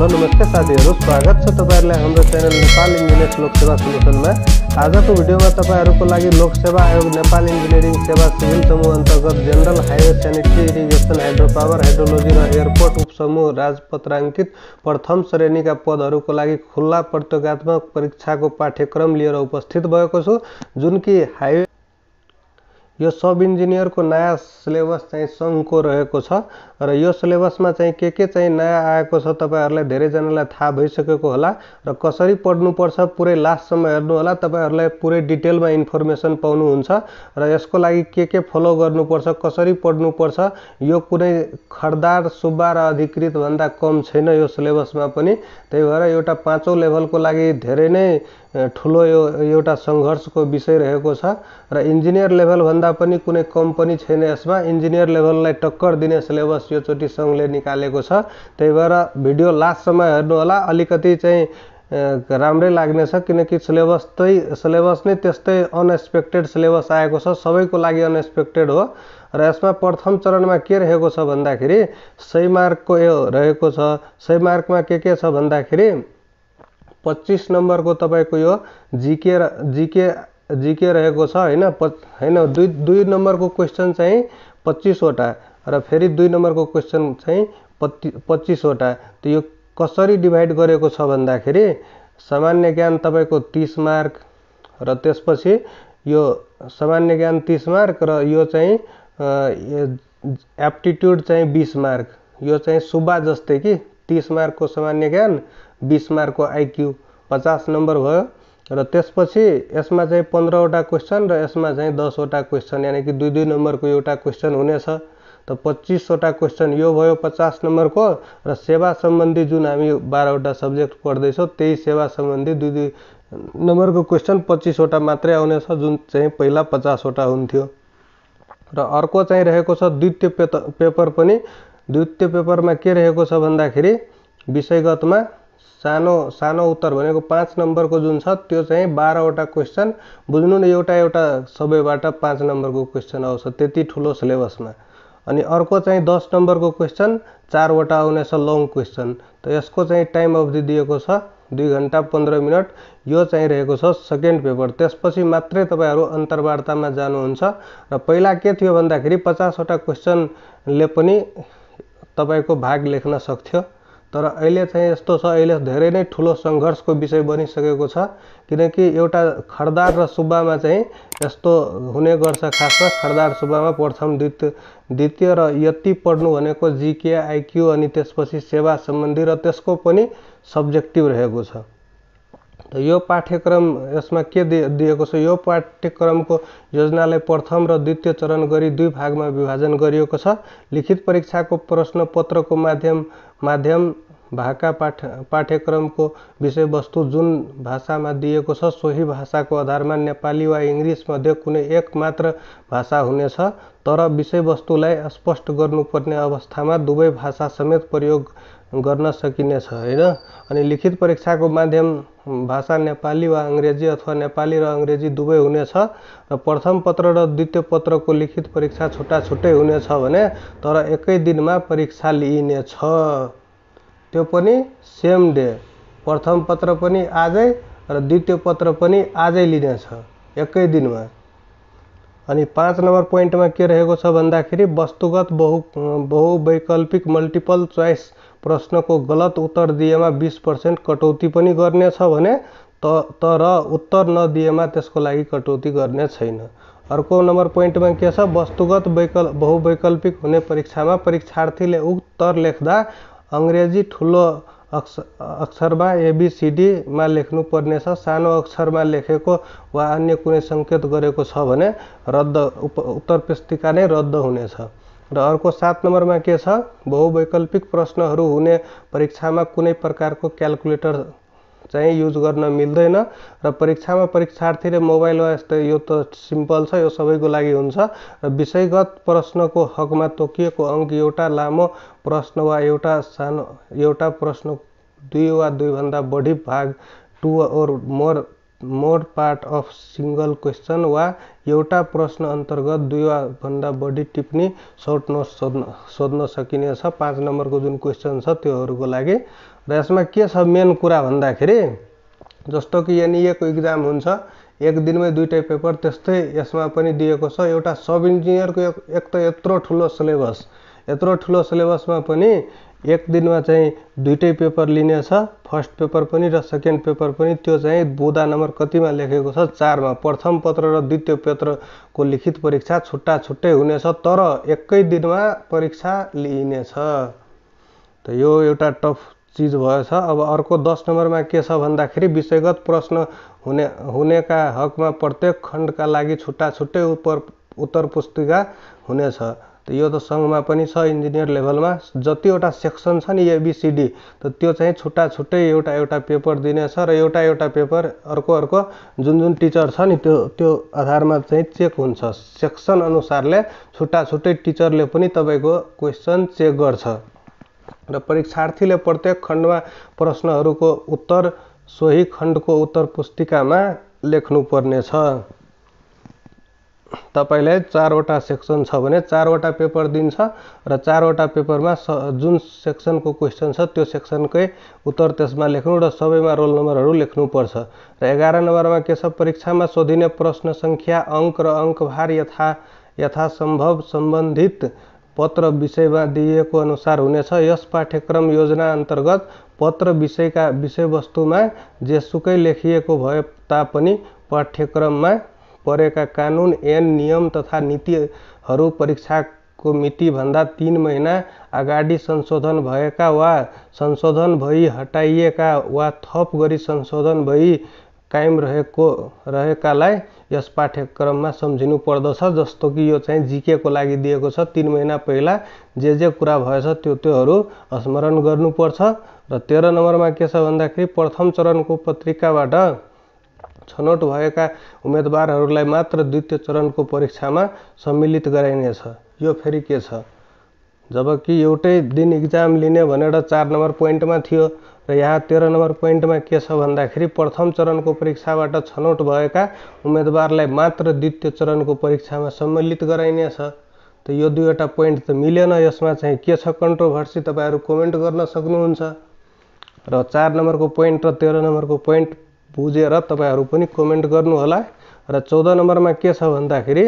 hello नमस्ते साथीहरू स्वागत छ तपाईँहरूलाई हाम्रो च्यानल नेपाल इन्जिनियर्स लोकसेवा सोल्युसनमा आजको भिडियोमा तपाईँहरूको लागि लोकसेवा आयोग नेपाल इन्जिनियरिङ सेवा सिभिल समूह अन्तर्गत general highway sanitary irrigation hydro power hydrology र एयरपोर्ट उपसमूह राजपत्राङ्कित प्रथम श्रेणीका पदहरूको लागि खुल्ला प्रतियोगात्मक परीक्षाको पाठ्यक्रम लिएर उपस्थित भएको छु जुन कि हाइवे यो सब इन्जिनियरको नयाँ सिलेबस चाहिँ सङ्घको रहेको छ र यो सिलेबसमा चाहिँ के के चाहिँ नयाँ आएको छ तपाईँहरूलाई धेरैजनालाई थाहा भइसकेको होला र कसरी पढ्नुपर्छ पुरै लास्टसम्म हेर्नुहोला तपाईँहरूलाई पुरै डिटेलमा इन्फर्मेसन पाउनुहुन्छ र यसको लागि के के फलो गर्नुपर्छ कसरी पढ्नुपर्छ यो कुनै खरदार सुब्बा र अधिकृतभन्दा कम छैन यो सिलेबसमा पनि त्यही भएर एउटा पाँचौँ लेभलको लागि धेरै नै ठुलो यो एउटा सङ्घर्षको विषय रहेको छ र इन्जिनियर लेभलभन्दा भन्दा पनि कुनै कम पनि छैन यसमा इन्जिनियर लेभललाई टक्कर दिने सिलेबस यो योचोटि सङ्घले निकालेको छ त्यही भएर भिडियो लास्टसम्म होला अलिकति चाहिँ राम्रै लाग्नेछ किनकि सिलेबस त्यही सिलेबस नै त्यस्तै अनएक्सपेक्टेड सिलेबस आएको छ सबैको लागि अनएक्सपेक्टेड हो र यसमा प्रथम चरणमा के रहेको छ भन्दाखेरि सय मार्कको यो रहेको छ सय मार्कमा के के छ भन्दाखेरि पच्चिस नम्बरको तपाईँको यो जिके र जिके जिके रहे है होइन दुई दुई नंबर क्वेसन चाहिँ पच्चिसवटा र दुई नंबर क्वेसन चाहिँ पच्चीसवटा तो यह कसरी डिभाइड कर भादा खेल सामान्य ज्ञान को तीस मार्क रेस पच्चीस यो सामान्य ज्ञान तीस मार्क रो चाह एप्टिट्यूड एप्टिट्युड बीस मार्क यो चाह सुब्बा जस्ते कि तीस मार्क को सामान्य ज्ञान बीस मार्क को आईक्यू पचास नंबर भो र त्यसपछि यसमा चाहिँ पन्ध्रवटा क्वेसन र यसमा चाहिँ दसवटा क्वेसन यानि कि दुई दुई नम्बरको एउटा क्वेसन हुनेछ त पच्चिसवटा क्वेसन यो भयो पचास नम्बरको र सेवा सम्बन्धी जुन हामी बाह्रवटा सब्जेक्ट पढ्दैछौँ त्यही सेवा सम्बन्धी दुई दुई नम्बरको क्वेसन पच्चिसवटा मात्रै आउनेछ जुन चाहिँ पहिला पचासवटा हुन्थ्यो र अर्को चाहिँ रहेको छ द्वितीय पेपर पनि द्वितीय पेपरमा के रहेको छ भन्दाखेरि विषयगतमा सानो सानो उत्तर भनेको पाँच नम्बरको जुन छ त्यो चाहिँ बाह्रवटा क्वेसन बुझ्नु न एउटा एउटा सबैबाट पाँच नम्बरको क्वेसन आउँछ त्यति ठुलो सिलेबसमा अनि अर्को चाहिँ दस नम्बरको क्वेसन चारवटा आउनेछ लङ क्वेसन त यसको चाहिँ टाइम अवधि दिएको छ दुई घन्टा पन्ध्र मिनट यो चाहिँ रहेको छ सेकेन्ड पेपर त्यसपछि मात्रै तपाईँहरू अन्तर्वार्तामा जानुहुन्छ र पहिला के थियो भन्दाखेरि पचासवटा क्वेसनले पनि तपाईँको भाग लेख्न सक्थ्यो तर अहिले चाहिँ यस्तो छ अहिले धेरै नै ठुलो सङ्घर्षको विषय बनिसकेको छ किनकि एउटा खरदार र सुब्बामा चाहिँ यस्तो हुने गर्छ खासमा खरदार सुब्बामा प्रथम द्वितीय द्वितीय र यति पढ्नु भनेको जिके आइक्यू अनि त्यसपछि सेवा सम्बन्धी र त्यसको पनि सब्जेक्टिभ रहेको छ यो पाठ्यक्रम यसमा के दिएको छ यो पाठ्यक्रमको योजनालाई प्रथम र द्वितीय चरण गरी दुई भागमा विभाजन गरिएको छ लिखित परीक्षाको प्रश्नपत्रको माध्यम माध्यम भाका पाठ पाठ्यक्रमको विषयवस्तु जुन भाषामा दिएको छ सोही भाषाको आधारमा नेपाली वा इङ्ग्लिसमध्ये कुनै एक मात्र भाषा हुनेछ तर विषयवस्तुलाई स्पष्ट गर्नुपर्ने अवस्थामा दुवै भाषा समेत प्रयोग गर्न सकिनेछ होइन अनि लिखित परीक्षाको माध्यम भाषा नेपाली वा अङ्ग्रेजी अथवा नेपाली र अङ्ग्रेजी दुवै हुनेछ र प्रथम पत्र र द्वितीय पत्रको लिखित परीक्षा छुट्टा छुट्टै हुनेछ भने तर एकै दिनमा परीक्षा लिइनेछ त्यो पनि सेम डे प्रथम पत्र पनि आजै र द्वितीय पत्र पनि आजै लिनेछ एकै दिनमा अनि पाँच नम्बर पोइन्टमा के रहेको छ भन्दाखेरि वस्तुगत बहु बहुवैकल्पिक मल्टिपल चोइस प्रश्नको गलत उत्तर दिएमा बिस पर्सेन्ट कटौती पनि गर्नेछ भने त तर उत्तर नदिएमा त्यसको लागि कटौती गर्ने छैन अर्को नम्बर पोइन्टमा के छ वस्तुगत वैकल बहुवैकल्पिक हुने परीक्षामा परीक्षार्थीले उत्तर लेख्दा अङ्ग्रेजी ठुलो अक्ष अक्षरमा एबिसिडीमा लेख्नुपर्नेछ सानो अक्षरमा लेखेको वा अन्य कुनै सङ्केत गरेको छ रद्द उप उत्तर पुस्तिक नहीं रद्द होने रर्क सात नंबर में के बहुवैकल्पिक प्रश्न होने परीक्षा में कुछ प्रकार को क्याकुलेटर चाहिँ युज गर्न मिल्दैन र परीक्षामा परीक्षार्थीले मोबाइलमा यस्तो यो त सिम्पल छ यो सबैको लागि हुन्छ र विषयगत प्रश्नको हकमा तोकिएको अङ्क एउटा लामो प्रश्न वा एउटा सानो एउटा प्रश्न दुई वा दुईभन्दा बढी भाग two or more more part of single question वा एउटा प्रश्न अन्तर्गत दुई वा भन्दा बढी टिप्पणी सर्ट नोट सोध्न सोध्न सकिनेछ पाँच नम्बरको जुन क्वेसन छ त्योहरूको लागि र यसमा के छ मेन कुरा भन्दाखेरि जस्तो कि एनइएको इक्जाम हुन्छ एक दिनमै दुईवटै पेपर त्यस्तै यसमा पनि दिएको छ एउटा सब इन्जिनियरको एक त यत्रो ठुलो सिलेबस यत्रो ठुलो सिलेबसमा पनि एक दिनमा चाहिँ दुइटै पेपर लिनेछ फर्स्ट पेपर पनि र सेकेन्ड पेपर पनि त्यो चाहिँ बोधा नम्बर कतिमा लेखेको छ चारमा प्रथम पत्र र द्वितीय पत्रको लिखित परीक्षा छुट्टा छुट्टै हुनेछ तर एकै दिनमा परीक्षा लिइनेछ त यो एउटा टफ चिज भएछ अब अर्को दस नम्बरमा के छ भन्दाखेरि विषयगत प्रश्न हुने हुनेका हकमा प्रत्येक खण्डका लागि छुट्टा छुट्टै उप उत्तर पुस्तिका हुनेछ त यो त सङ्घमा पनि छ इन्जिनियर लेभलमा जतिवटा सेक्सन छ नि एबिसिडी त त्यो चाहिँ छुट्टा छुट्टै एउटा एउटा पेपर दिनेछ र एउटा एउटा पेपर अर्को अर्को जुन जुन टिचर छ नि त्यो त्यो आधारमा चाहिँ चेक हुन्छ सेक्सन अनुसारले छुट्टा छुट्टै टिचरले पनि तपाईँको क्वेसन चेक गर्छ र परीक्षार्थीले प्रत्येक खण्डमा प्रश्नहरूको उत्तर सोही खण्डको उत्तर पुस्तिकामा लेख्नुपर्नेछ तपाईँलाई चारवटा सेक्सन छ भने चारवटा पेपर दिन्छ र चारवटा पेपरमा स जुन सेक्सनको क्वेसन छ त्यो सेक्सनकै उत्तर त्यसमा लेख्नु र सबैमा रोल नम्बरहरू लेख्नुपर्छ र एघार नम्बरमा के छ परीक्षामा सोधिने प्रश्न सङ्ख्या अङ्क र अङ्कभार यथा यथासम्भव सम्बन्धित पत्र विषयमा दिइएको अनुसार हुनेछ यस पाठ्यक्रम योजना अन्तर्गत पत्र विषयका विषयवस्तुमा जेसुकै लेखिएको भए तापनि पाठ्यक्रममा परेका कानुन ऐन नियम तथा नीतिहरू परीक्षाको मितिभन्दा तिन महिना अगाडि संशोधन भएका वा संशोधन भई हटाइएका वा थप गरी संशोधन भई कायम रहेको रहेकालाई यस पाठ्यक्रममा सम्झिनु पर्दछ जस्तो कि यो चाहिँ जिकेको लागि दिएको छ तिन महिना पहिला जे जे कुरा भएछ त्यो त्योहरू स्मरण गर्नुपर्छ र तेह्र नम्बरमा के छ भन्दाखेरि प्रथम चरणको पत्रिकाबाट छनौट भएका उम्मेदवारहरूलाई मात्र द्वितीय चरणको परीक्षामा सम्मिलित गराइनेछ यो फेरि के छ जबकि एउटै दिन इक्जाम लिने भनेर चार नम्बर पोइन्टमा थियो र यहाँ तेह्र नम्बर पोइन्टमा के छ भन्दाखेरि प्रथम चरणको परीक्षाबाट छनौट भएका उम्मेदवारलाई मात्र द्वितीय चरणको परीक्षामा सम्मिलित गराइनेछ त यो दुईवटा पोइन्ट त मिलेन यसमा चाहिँ के छ कन्ट्रोभर्सी तपाईँहरू कमेन्ट गर्न सक्नुहुन्छ र चार नम्बरको पोइन्ट र तेह्र नम्बरको पोइन्ट बुझेर तपाईँहरू पनि कमेन्ट गर्नुहोला र चौध नम्बरमा के छ भन्दाखेरि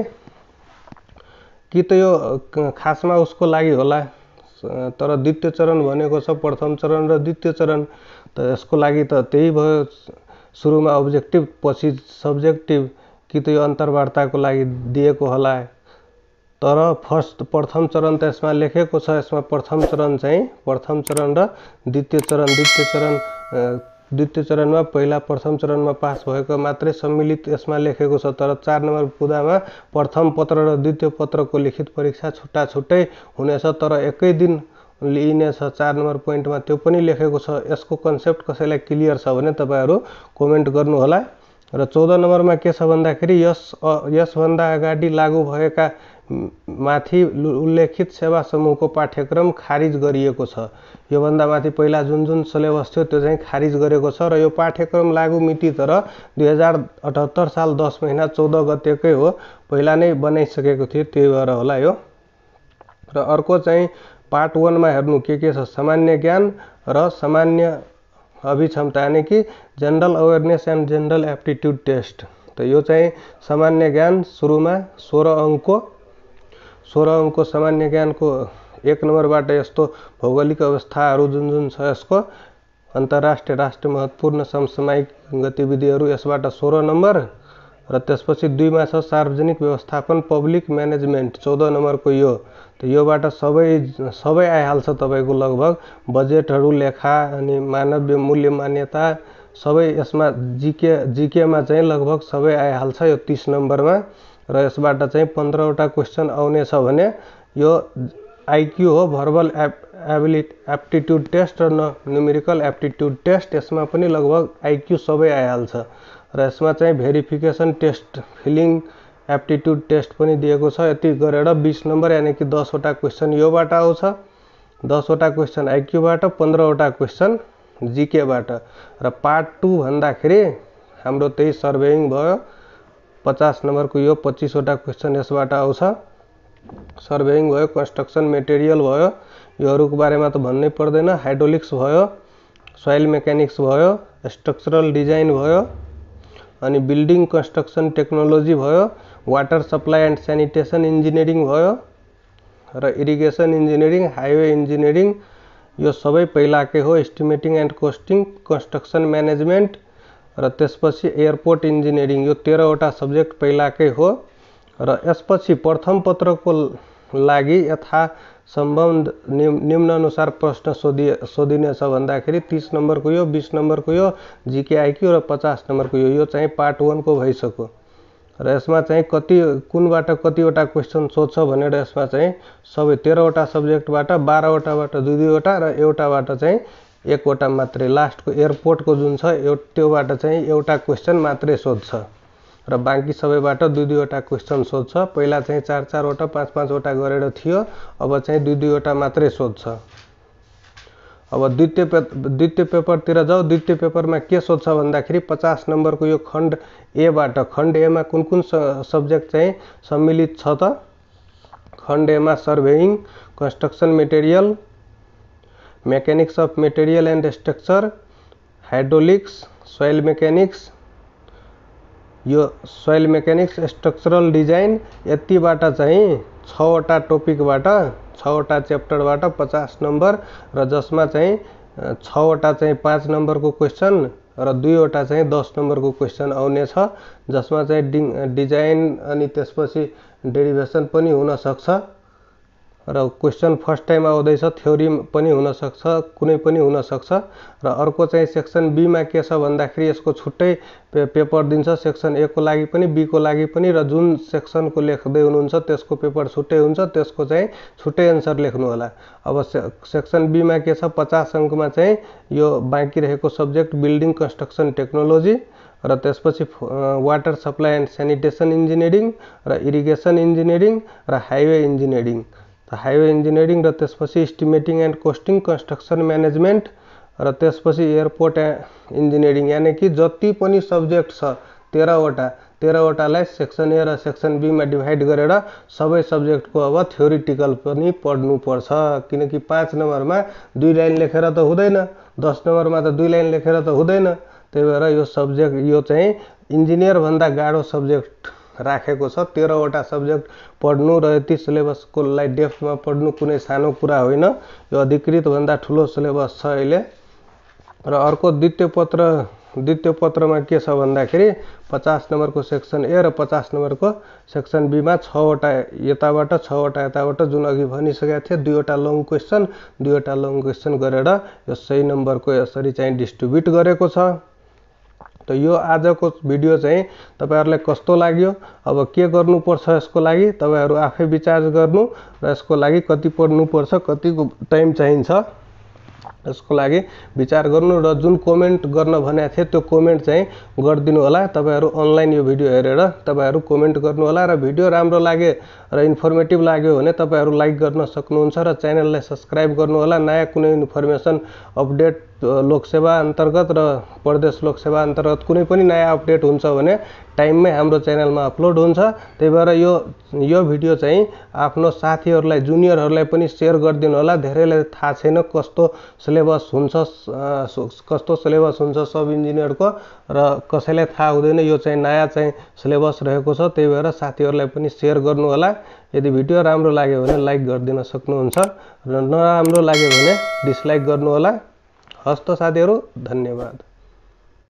कि त यो खासमा उसको लागि होला तर द्वितीय चरण भनेको छ प्रथम चरण र द्वितीय चरण त यसको लागि त त्यही भयो सुरुमा अब्जेक्टिभ पछि सब्जेक्टिभ कि त यो अन्तर्वार्ताको लागि दिएको होला तर फर्स्ट प्रथम चरण त यसमा लेखेको छ यसमा प्रथम चरण चाहिँ प्रथम चरण र द्वितीय चरण द्वितीय चरण द्वितीय चरणमा पहिला प्रथम चरणमा पास भएको मात्रै सम्मिलित यसमा लेखेको छ तर चार नम्बर पुदामा प्रथम पत्र र द्वितीय पत्रको लिखित परीक्षा छुट्टा छुट्टै हुनेछ तर एकै दिन लिइनेछ चार नम्बर पोइन्टमा त्यो पनि लेखेको छ यसको कन्सेप्ट कसैलाई क्लियर छ भने तपाईँहरू कमेन्ट गर्नुहोला र चौध नम्बरमा के छ भन्दाखेरि यस यसभन्दा अगाडि लागु भएका माथि उल्लेखित सेवा समूहको पाठ्यक्रम खारिज गरिएको छ योभन्दा माथि पहिला जुन जुन सिलेबस थियो त्यो चाहिँ खारिज गरेको छ र यो पाठ्यक्रम लागु मिति तर दुई हजार अठहत्तर साल दस महिना चौध गतेकै हो पहिला नै बनाइसकेको थियो त्यही भएर होला यो र अर्को चाहिँ पार्ट वानमा हेर्नु के के छ सामान्य ज्ञान र सामान्य अभिक्षमता यानि कि general awareness and general aptitude test त यो चाहिँ सामान्य ज्ञान सुरुमा सोह्र अङ्कको सोह्र अङ्कको सामान्य ज्ञानको एक नम्बरबाट यस्तो भौगोलिक अवस्थाहरू जुन जुन छ यसको अन्तर्राष्ट्रिय राष्ट्रिय महत्त्वपूर्ण समसामयिक गतिविधिहरू यसबाट सोह्र नम्बर र त्यसपछि दुईमा छ सार्वजनिक व्यवस्थापन पब्लिक म्यानेजमेन्ट चौध नम्बरको यो त योबाट सबै सबै आइहाल्छ तपाईँको लगभग बजेटहरू लेखा अनि मानवीय मूल्य मान्यता सबै यसमा जिके जिकेमा चाहिँ लगभग सबै आइहाल्छ यो तिस नम्बरमा र पंद्रहवटा क्वेश्चन आने वाले यो आईक्यू हो भर्बल एप एबिलि एप्टिट्यूड टेस्ट र एप्टिट्यूड टेस्ट इसमें लगभग आईक्यू सब आईहाल रही verification test filling aptitude test भी दिएको ये यति गरेर बिस कि दसवटा क्वेश्चन योग आँच दसवटा क्वेश्चन आईक्यू बा पंद्रहवटा क्वेश्चन जीके बाट टू भादा खेल हम सर्वेइंग भयो पचास नम्बरको यो पच्चिसवटा क्वेसन यसबाट आउँछ सर्भेइङ भो कन्स्ट्रक्सन मेटेरियल बारे में तो भन्न ही पड़ेन हाइड्रोलिक्स भो सोइल मेकानिक्स भो स्ट्रक्चरल डिजाइन भो अनि बिल्डिङ टेक्नोलॉजी भो water supply and sanitation engineering भो रिगेशन इंजीनियरिंग हाईवे इंजीनियरिंग यह यो सबै पहिलाकै हो estimating and costing construction management र त्यसपछि एयरपोर्ट इन्जिनियरिङ यो तेह्रवटा सब्जेक्ट पहिलाकै हो र यसपछि प्रथम पत्रको लागि यथा निम् निम्नअनुसार प्रश्न सोधि सोधिनेछ भन्दाखेरि तिस नम्बरको यो बिस नम्बरको यो जिकेआइक्यू र पचास नम्बरको यो यो चाहिँ पार्ट वानको भइसक्यो र यसमा चाहिँ कति कुनबाट कतिवटा क्वेसन सोध्छ भनेर यसमा चाहिँ सबै तेह्रवटा सब्जेक्टबाट बाह्रवटाबाट दुई दुईवटा र एउटाबाट चाहिँ एक वटा मत लास्ट को एयरपोर्ट को जो एटा क्वेश्चन मत सो सोध्छ सब दुई दुईवटा क्वेश्चन सो पैला चार चार वा पांच पांचवटा कर अब चाहे दुई दुईवटा मत सो अब द्वितीय पे द्वितीय तीर जाऊ द्वितीय में के भादा खी पचास नंबर को खंड ए खण्ड खंड ए में कुन कुन सब्जेक्ट चाहे सम्मिलित खंड ए में surveying construction material mechanics of material and structure hydraulics soil mechanics soil mechanics structural design ये चाह छा टपिक छटा चैप्टर बा पचास नंबर रसमा चाह छा चाह पांच नंबर कोईसन दुईवटा चाह दस नंबर कोईसन आने जिसमें डिंग डिजाइन अस पच्चीस डेरिवेशन भी होना सकता र क्वेसन फर्स्ट टाइम आउँदैछ थ्योरी पनि हुनसक्छ कुनै पनि हुनसक्छ र अर्को चाहिँ सेक्सन बीमा के छ भन्दाखेरि यसको छुट्टै पे पेपर दिन्छ सेक्सन एको लागि पनि बीको लागि पनि र जुन सेक्सनको लेख्दै हुनुहुन्छ त्यसको पेपर छुट्टै हुन्छ त्यसको चाहिँ छुट्टै एन्सर लेख्नु होला अब से सेक्सन बीमा के छ पचास अङ्कमा चाहिँ यो बाँकी रहेको सब्जेक्ट बिल्डिङ कन्स्ट्रक्सन टेक्नोलोजी र त्यसपछि water supply and sanitation engineering र इरिगेसन इन्जिनियरिङ र हाइवे इन्जिनियरिङ हाइवे इन्जिनियरिङ र त्यसपछि estimating and costing construction management र त्यसपछि एयरपोर्ट इन्जिनियरिङ यानि कि जति पनि सब्जेक्ट छ तेह्रवटा तेह्रवटालाई सेक्सन ए र सेक्सन बीमा डिभाइड गरेर सबै सब्जेक्टको अब थ्योरिटिकल पनि पढ्नुपर्छ किनकि पाँच नम्बरमा दुई लाइन लेखेर त हुँदैन दस नम्बरमा त दुई लाइन लेखेर त हुँदैन त्यही भएर यो सब्जेक्ट यो चाहिँ इन्जिनियरभन्दा गाह्रो सब्जेक्ट राखेको छ तेह्रवटा सब्जेक्ट पढ्नु र यति सिलेबसकोलाई डेफमा पढ्नु कुनै सानो कुरा होइन यो अधिकृतभन्दा ठुलो सिलेबस छ अहिले र अर्को द्वितीय पत्र द्वितीय पत्रमा के छ भन्दाखेरि पचास नम्बरको सेक्सन ए र पचास नम्बरको सेक्सन बीमा छवटा यताबाट छवटा यताबाट जुन अघि भनिसकेका थिए दुईवटा लङ क्वेसन दुईवटा लङ क्वेसन गरेर यो सही नम्बरको यसरी चाहिँ डिस्ट्रिब्युट गरेको छ यो आजको भिडियो चाहिँ तपाईँहरूलाई कस्तो लाग्यो अब के गर्नुपर्छ यसको लागि तपाईँहरू आफै विचार गर्नु र यसको लागि कति पढ्नुपर्छ कतिको टाइम चाहिन्छ यसको लागि विचार गर्नु र जुन कमेन्ट गर्न भनेको थिएँ त्यो कमेन्ट चाहिँ गरिदिनु होला तपाईँहरू अनलाइन यो भिडियो हेरेर तपाईँहरू कमेन्ट गर्नु होला र भिडियो राम्रो लाग्यो र इन्फर्मेटिभ लाग्यो भने तपाईँहरू लाइक गर्न सक्नुहुन्छ र च्यानललाई सब्सक्राइब गर्नुहोला नयाँ कुनै इन्फर्मेसन अपडेट लोकसेवा अन्तर्गत र प्रदेश लोकसेवा अन्तर्गत कुनै पनि नयाँ अपडेट हुन्छ भने टाइममै हाम्रो च्यानलमा अपलोड हुन्छ त्यही भएर यो यो भिडियो चाहिँ आफ्नो साथीहरूलाई जुनियरहरूलाई पनि सेयर गरिदिनु होला धेरैलाई थाहा छैन कस्तो सिलेबस हुन्छ कस्तो सिलेबस हुन्छ सब इन्जिनियरको र कसैलाई थाहा हुँदैन यो चाहिँ नयाँ चाहिँ सिलेबस रहेको छ त्यही भएर साथीहरूलाई पनि सेयर गर्नुहोला यदि भिडियो राम्रो लाग्यो भने लाइक गरिदिन सक्नुहुन्छ र नराम्रो लाग्यो भने डिसलाइक गर्नुहोला हस्त साथीहरू धन्यवाद